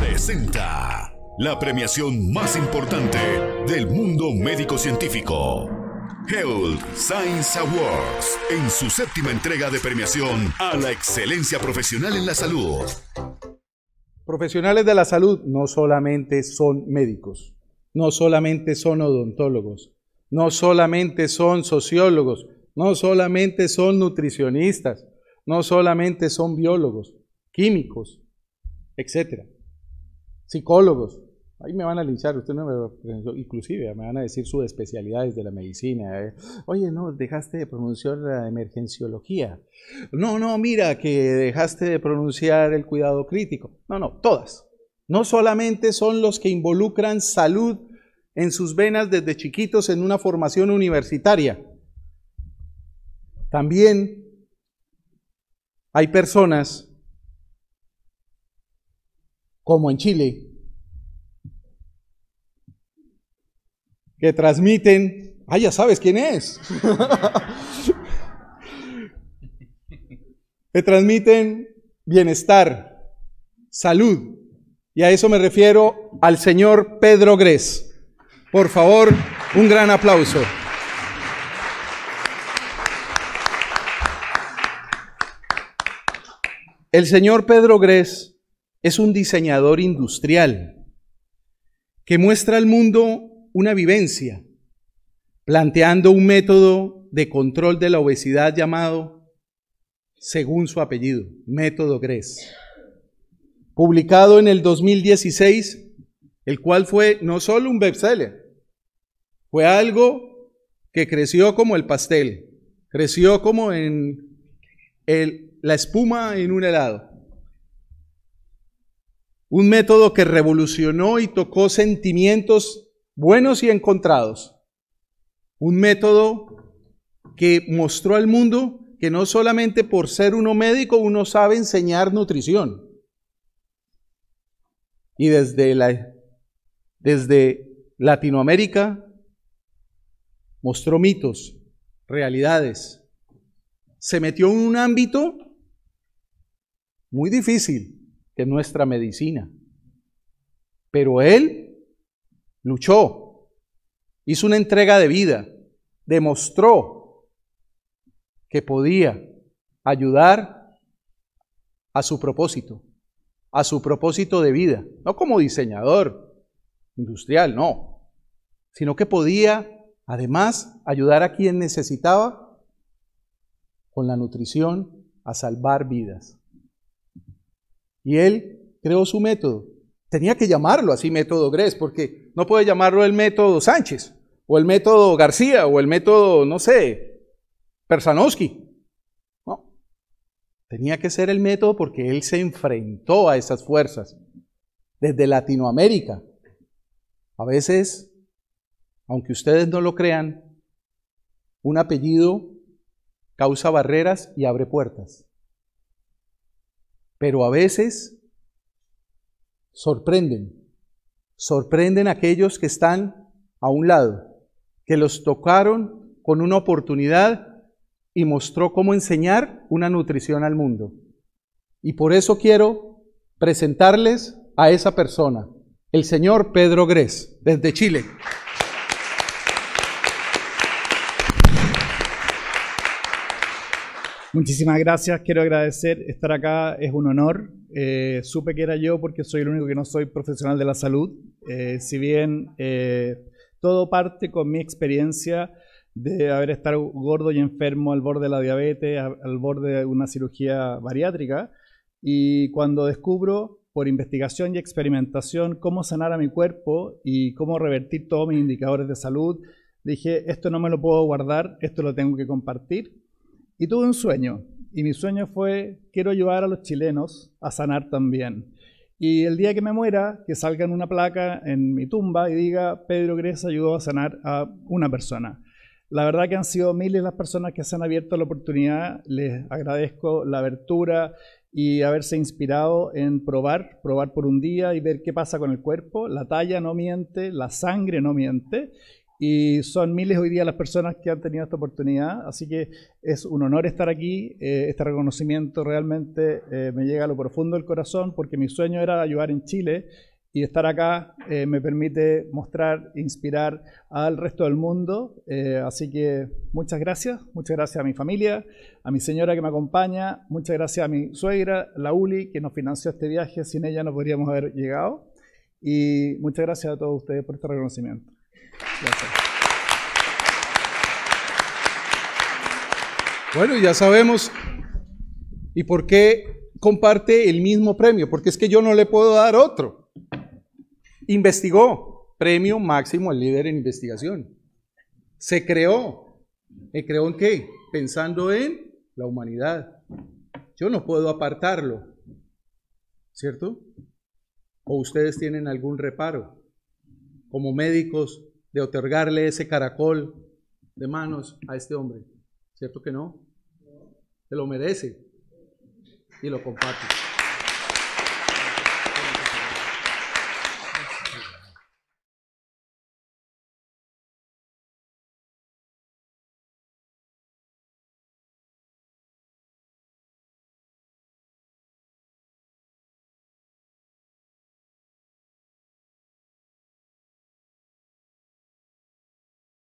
presenta la premiación más importante del mundo médico científico. Health Science Awards, en su séptima entrega de premiación a la excelencia profesional en la salud. Profesionales de la salud no solamente son médicos, no solamente son odontólogos, no solamente son sociólogos, no solamente son nutricionistas, no solamente son biólogos, químicos, etcétera. Psicólogos, ahí me van a linchar, usted no me inclusive me van a decir sus especialidades de la medicina. ¿eh? Oye, no, dejaste de pronunciar la emergenciología. No, no, mira, que dejaste de pronunciar el cuidado crítico. No, no, todas. No solamente son los que involucran salud en sus venas desde chiquitos en una formación universitaria. También hay personas como en Chile, que transmiten, ah, ya sabes quién es, que transmiten bienestar, salud. Y a eso me refiero al señor Pedro Gres. Por favor, un gran aplauso. El señor Pedro Gres es un diseñador industrial que muestra al mundo una vivencia, planteando un método de control de la obesidad llamado, según su apellido, método GRES, publicado en el 2016, el cual fue no solo un bestseller, fue algo que creció como el pastel, creció como en la espuma en un helado. Un método que revolucionó y tocó sentimientos buenos y encontrados. Un método que mostró al mundo que no solamente por ser uno médico uno sabe enseñar nutrición. Y desde, desde Latinoamérica mostró mitos, realidades. Se metió en un ámbito muy difícil, que nuestra medicina. Pero Él luchó, hizo una entrega de vida, demostró que podía ayudar a su propósito, a su propósito de vida, no como diseñador industrial, no, sino que podía además ayudar a quien necesitaba con la nutrición a salvar vidas. Y él creó su método. Tenía que llamarlo así método Gress, porque no puede llamarlo el método Sánchez, o el método García, o el método, no sé, Persanowski. No. Tenía que ser el método porque él se enfrentó a esas fuerzas desde Latinoamérica. A veces, aunque ustedes no lo crean, un apellido causa barreras y abre puertas pero a veces sorprenden. Sorprenden a aquellos que están a un lado, que los tocaron con una oportunidad y mostró cómo enseñar una nutrición al mundo. Y por eso quiero presentarles a esa persona, el señor Pedro Gres, desde Chile. Muchísimas gracias, quiero agradecer estar acá, es un honor. Eh, supe que era yo porque soy el único que no soy profesional de la salud, eh, si bien eh, todo parte con mi experiencia de haber estado gordo y enfermo al borde de la diabetes, al borde de una cirugía bariátrica, y cuando descubro por investigación y experimentación cómo sanar a mi cuerpo y cómo revertir todos mis indicadores de salud, dije, esto no me lo puedo guardar, esto lo tengo que compartir y tuve un sueño, y mi sueño fue, quiero ayudar a los chilenos a sanar también. Y el día que me muera, que salga una placa en mi tumba y diga, Pedro Gresa ayudó a sanar a una persona. La verdad que han sido miles las personas que se han abierto la oportunidad. Les agradezco la abertura y haberse inspirado en probar, probar por un día y ver qué pasa con el cuerpo. La talla no miente, la sangre no miente y son miles hoy día las personas que han tenido esta oportunidad, así que es un honor estar aquí, eh, este reconocimiento realmente eh, me llega a lo profundo del corazón porque mi sueño era ayudar en Chile y estar acá eh, me permite mostrar, inspirar al resto del mundo, así que muchas gracias, muchas gracias a mi familia, a mi señora que me acompaña, muchas gracias a mi suegra, la Uli, que nos financió este viaje, sin ella no podríamos haber llegado. Y muchas gracias a todos ustedes por este reconocimiento. Bueno, ya sabemos. ¿Y por qué comparte el mismo premio? Porque es que yo no le puedo dar otro. Investigó, premio máximo al líder en investigación. Se creó. ¿se creó en qué? Pensando en la humanidad. Yo no puedo apartarlo. ¿Cierto? ¿O ustedes tienen algún reparo? Como médicos, otorgarle ese caracol de manos a este hombre. ¿Cierto que no? Se lo merece y lo comparte.